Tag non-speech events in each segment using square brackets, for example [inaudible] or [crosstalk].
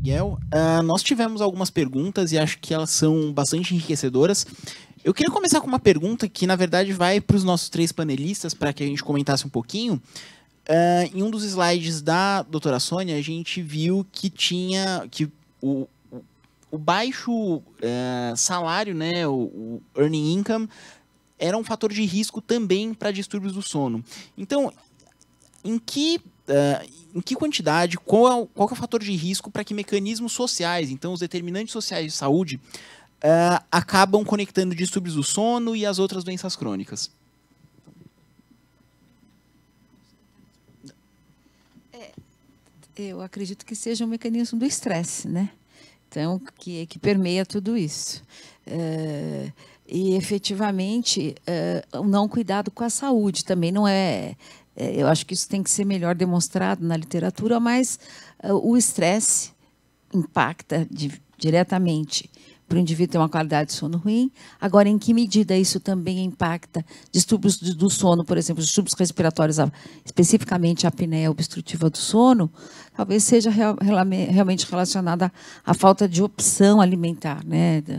Miguel. Uh, nós tivemos algumas perguntas e acho que elas são bastante enriquecedoras. Eu queria começar com uma pergunta que, na verdade, vai para os nossos três panelistas, para que a gente comentasse um pouquinho. Uh, em um dos slides da doutora Sônia, a gente viu que tinha que o, o baixo uh, salário, né, o, o, earning income, era um fator de risco também para distúrbios do sono. Então, em que Uh, em que quantidade, qual é, qual é o fator de risco para que mecanismos sociais, então os determinantes sociais de saúde, uh, acabam conectando distúrbios do sono e as outras doenças crônicas? É, eu acredito que seja um mecanismo do estresse, né? Então, que, que permeia tudo isso. Eh, e efetivamente, eh, o não cuidado com a saúde também não é é, eu acho que isso tem que ser melhor demonstrado na literatura, mas ah, o estresse impacta de, diretamente para o indivíduo ter uma qualidade de sono ruim. Agora, em que medida isso também impacta distúrbios do sono, por exemplo, distúrbios respiratórios, especificamente a apneia obstrutiva do sono, talvez seja real, realmente relacionada à falta de opção alimentar, né? Da,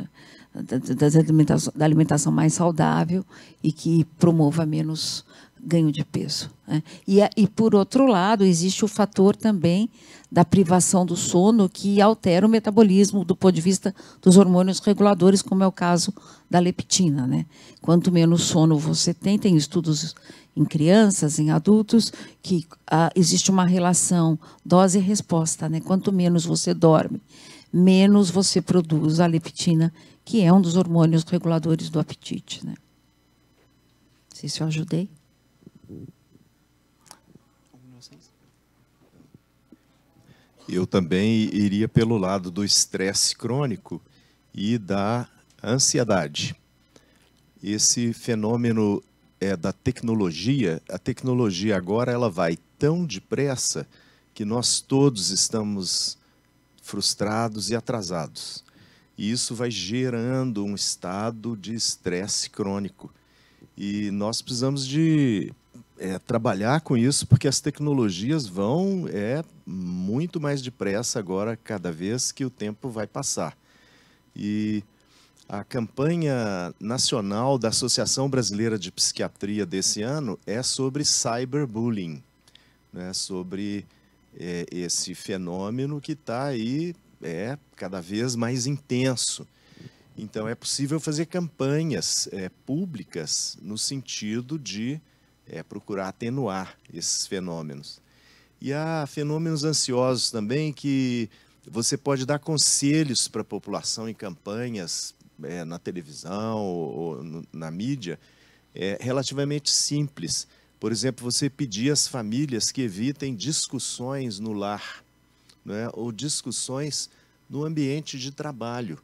da, da, alimentação, da alimentação mais saudável e que promova menos ganho de peso. Né? E, e, por outro lado, existe o fator também da privação do sono, que altera o metabolismo do ponto de vista dos hormônios reguladores, como é o caso da leptina. Né? Quanto menos sono você tem, tem estudos em crianças, em adultos, que ah, existe uma relação dose-resposta. Né? Quanto menos você dorme, menos você produz a leptina, que é um dos hormônios reguladores do apetite. Né? Se eu ajudei. Eu também iria pelo lado do estresse crônico e da ansiedade. Esse fenômeno é da tecnologia, a tecnologia agora ela vai tão depressa que nós todos estamos frustrados e atrasados. E isso vai gerando um estado de estresse crônico. E nós precisamos de é, trabalhar com isso, porque as tecnologias vão é muito mais depressa agora, cada vez que o tempo vai passar. E a campanha nacional da Associação Brasileira de Psiquiatria desse ano é sobre cyberbullying, né? sobre é, esse fenômeno que está aí é cada vez mais intenso. Então é possível fazer campanhas é, públicas no sentido de é procurar atenuar esses fenômenos. E há fenômenos ansiosos também que você pode dar conselhos para a população em campanhas é, na televisão ou, ou na mídia é, relativamente simples. Por exemplo, você pedir às famílias que evitem discussões no lar, né, ou discussões no ambiente de trabalho.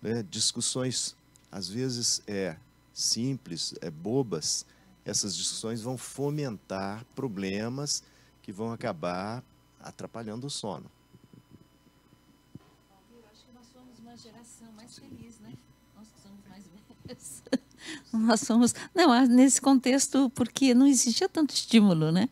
Né, discussões, às vezes, é, simples, é, bobas, essas discussões vão fomentar problemas que vão acabar atrapalhando o sono. Eu acho que nós somos uma geração mais feliz, né? Nós que somos mais velhos. [laughs] nós somos, não, ah, nesse contexto, porque não existia tanto estímulo, né?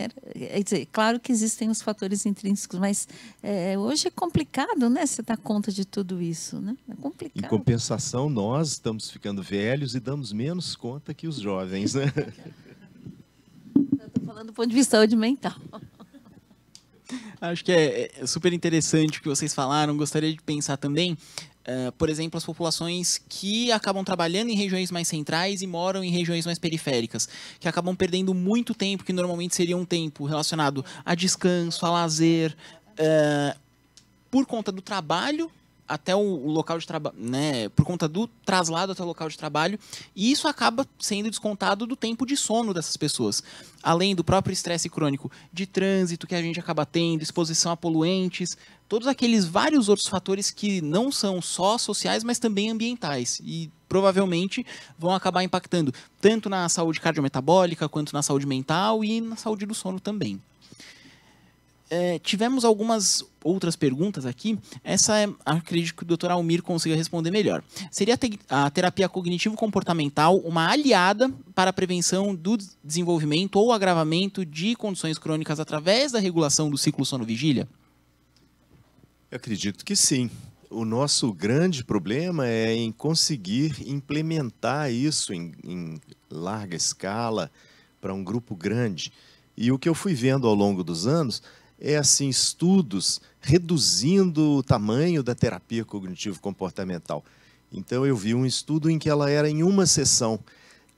Era, é dizer, claro que existem os fatores intrínsecos, mas é, hoje é complicado, né? Você dar conta de tudo isso, né? É complicado. Em compensação, nós estamos ficando velhos e damos menos conta que os jovens, né? [laughs] Estou falando do ponto de vista saúde mental. Acho que é, é super interessante o que vocês falaram. Gostaria de pensar também ah, por exemplo, as populações que acabam trabalhando em regiões mais centrais e moram em regiões mais periféricas, que acabam perdendo muito tempo, que normalmente seria um tempo relacionado a descanso, a lazer, uh, por conta do trabalho até o local de trabalho, né, por conta do traslado até o local de trabalho, e isso acaba sendo descontado do tempo de sono dessas pessoas, além do próprio estresse crônico de trânsito que a gente acaba tendo, exposição a poluentes, todos aqueles vários outros fatores que não são só sociais, mas também ambientais e provavelmente vão acabar impactando tanto na saúde cardiometabólica quanto na saúde mental e na saúde do sono também é, tivemos algumas outras perguntas aqui. Essa é, acredito que o Dr. Almir consiga responder melhor. Seria a terapia cognitivo-comportamental uma aliada para a prevenção do desenvolvimento ou agravamento de condições crônicas através da regulação do ciclo sono-vigília? Eu acredito que sim. O nosso grande problema é em conseguir implementar isso em, em larga escala para um grupo grande. E o que eu fui vendo ao longo dos anos é assim estudos reduzindo o tamanho da terapia cognitivo-comportamental. Então eu vi um estudo em que ela era em uma sessão.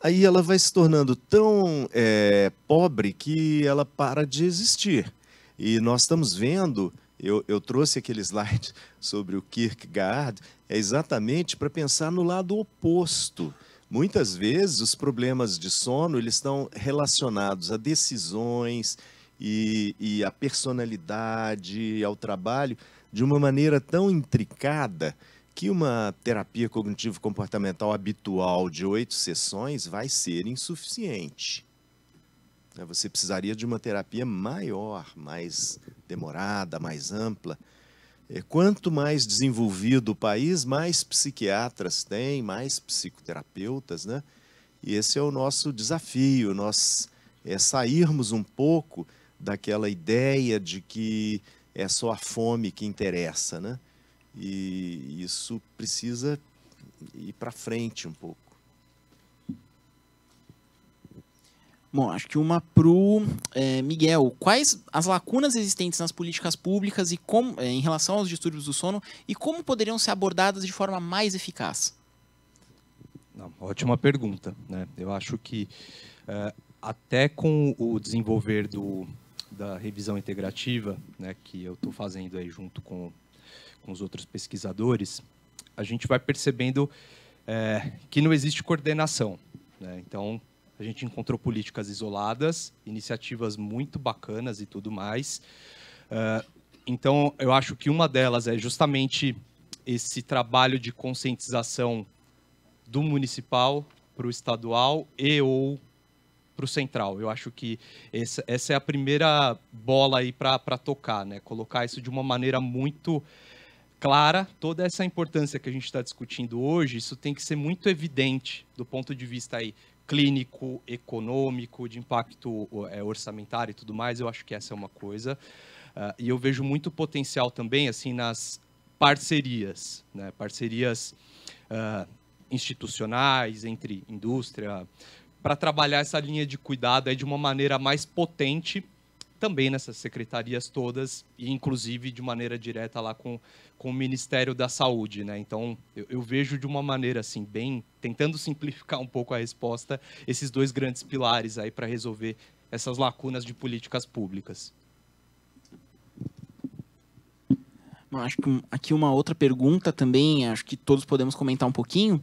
Aí ela vai se tornando tão é, pobre que ela para de existir. E nós estamos vendo, eu, eu trouxe aquele slide [laughs] sobre o Kierkegaard, é exatamente para pensar no lado oposto. Muitas vezes os problemas de sono eles estão relacionados a decisões, e, e a personalidade ao trabalho de uma maneira tão intricada que uma terapia cognitivo-comportamental habitual de oito sessões vai ser insuficiente. Né, você precisaria de uma terapia maior, mais demorada, mais ampla. É, quanto mais desenvolvido o país, mais psiquiatras tem, mais psicoterapeutas, né? E esse é o nosso desafio, nós é sairmos um pouco daquela ideia de que é só a fome que interessa, né? E isso precisa ir para frente um pouco. Bom, acho que uma pro é, Miguel. Quais as lacunas existentes nas políticas públicas e como, é, em relação aos distúrbios do sono e como poderiam ser abordadas de forma mais eficaz? Não, ótima pergunta. Né? Eu acho que é, até com o desenvolver do, da revisão integrativa, né, que eu estou fazendo aí junto com, com os outros pesquisadores, a gente vai percebendo é, que não existe coordenação. Né? Então, a gente encontrou políticas isoladas, iniciativas muito bacanas e tudo mais. É, então, eu acho que uma delas é justamente esse trabalho de conscientização do municipal para o estadual e ou para o central. Eu acho que essa, essa, é a primeira bola aí para tocar, né? Colocar isso de uma maneira muito clara. Toda essa importância que a gente está discutindo hoje, isso tem que ser muito evidente do ponto de vista aí clínico, econômico, de impacto é, orçamentário e tudo mais. Eu acho que essa é uma coisa. Uh, e eu vejo muito potencial também assim nas parcerias, né? Parcerias uh, institucionais entre indústria, para trabalhar essa linha de cuidado aí de uma maneira mais potente também nessas secretarias todas e inclusive de maneira direta lá com, com o Ministério da Saúde, né? Então eu, eu, vejo de uma maneira assim bem tentando simplificar um pouco a resposta esses dois grandes pilares aí para resolver essas lacunas de políticas públicas. acho que aqui uma outra pergunta também, acho que todos podemos comentar um pouquinho,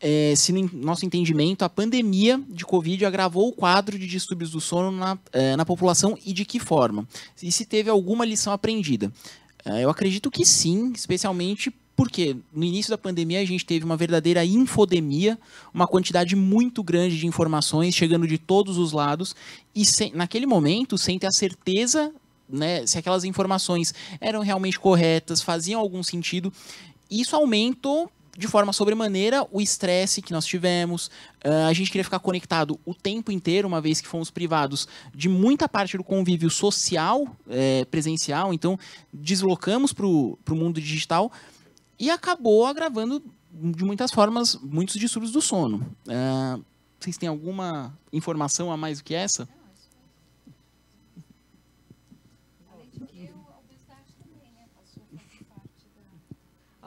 é, se no nosso entendimento, a pandemia de Covid agravou o quadro de distúrbios do sono na, é, na população e de que forma? E se teve alguma lição aprendida? É, eu acredito que sim, especialmente porque no início da pandemia a gente teve uma verdadeira infodemia, uma quantidade muito grande de informações chegando de todos os lados, e sem, naquele momento, sem ter a certeza né, se aquelas informações eram realmente corretas, faziam algum sentido, isso aumentou de forma sobremaneira o estresse que nós tivemos. Uh, a gente queria ficar conectado o tempo inteiro, uma vez que fomos privados de muita parte do convívio social, é, presencial, então deslocamos para o mundo digital e acabou agravando de muitas formas muitos distúrbios do sono. Uh, vocês têm alguma informação a mais do que essa?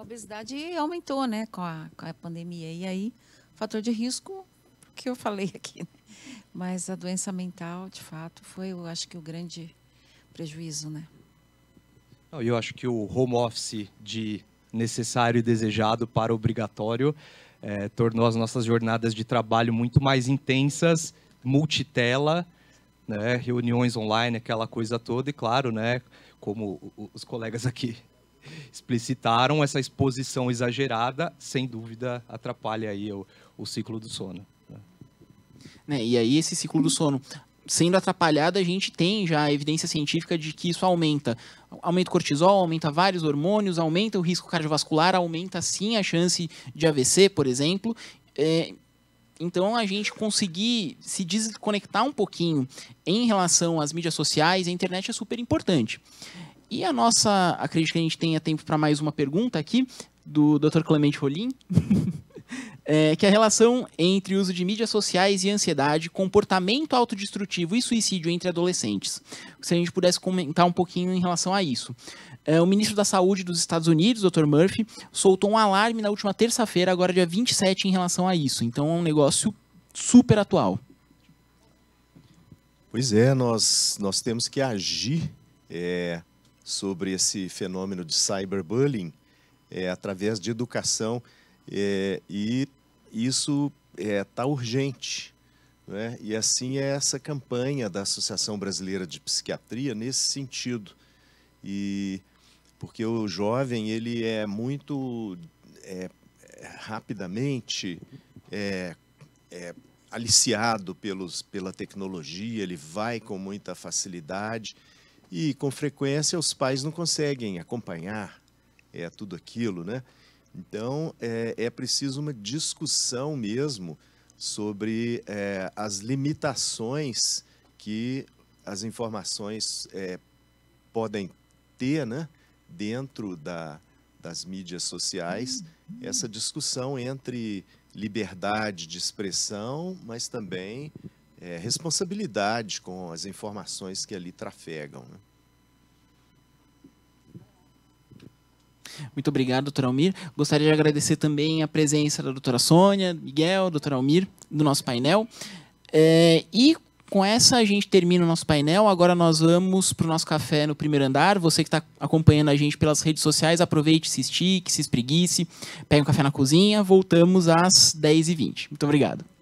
obesidade aumentou, né, com a, com a pandemia. E aí, fator de risco que eu falei [laughs] aqui. Né? Mas a doença mental, de fato, foi, eu acho que o grande prejuízo, né? Eu acho que o home office de necessário e desejado para obrigatório é, tornou as nossas jornadas de trabalho muito mais intensas, multitela, né, reuniões online, aquela coisa toda, e claro, né, como os colegas aqui explicitaram, essa exposição exagerada, sem dúvida, atrapalha aí o, o ciclo do sono. Né? né e aí esse ciclo do sono sendo atrapalhado, a gente tem já evidência científica de que isso aumenta. Aumenta o cortisol, aumenta vários hormônios, aumenta o risco cardiovascular, aumenta sim a chance de AVC, por exemplo. É, então a gente conseguir se desconectar um pouquinho em relação às mídias sociais, a internet é super importante. E a nossa, acredito que a gente tenha tempo para mais uma pergunta aqui, do Dr. Clemente Rolim, [laughs] é, que é a relação entre o uso de mídias sociais e ansiedade, comportamento autodestrutivo e suicídio entre adolescentes. Se a gente pudesse comentar um pouquinho em relação a isso. É, o ministro da Saúde dos Estados Unidos, Dr. Murphy, soltou um alarme na última terça-feira, agora dia 27, em relação a isso. Então é um negócio super atual. Pois é, nós, nós temos que agir. É sobre esse fenômeno de cyberbullying é, através de educação é, e isso está é, tá urgente. Né? E assim é essa campanha da Associação Brasileira de Psiquiatria nesse sentido. E porque o jovem ele é muito é, rapidamente é, é, aliciado pelos, pela tecnologia, ele vai com muita facilidade e com frequência os pais não conseguem acompanhar é tudo aquilo, né? Então é, é preciso uma discussão mesmo sobre é, as limitações que as informações é, podem ter, né? Dentro da, das mídias sociais, essa discussão entre liberdade de expressão, mas também é, responsabilidade com as informações que ali trafegam. Né? Muito obrigado, doutor Almir. Gostaria de agradecer também a presença da doutora Sônia, Miguel, doutor Almir, do nosso painel. É, e com essa a gente termina o nosso painel. Agora nós vamos para o nosso café no primeiro andar. Você que está acompanhando a gente pelas redes sociais, aproveite, se estique, se espreguice, pegue um café na cozinha. Voltamos às 10h20. Muito obrigado.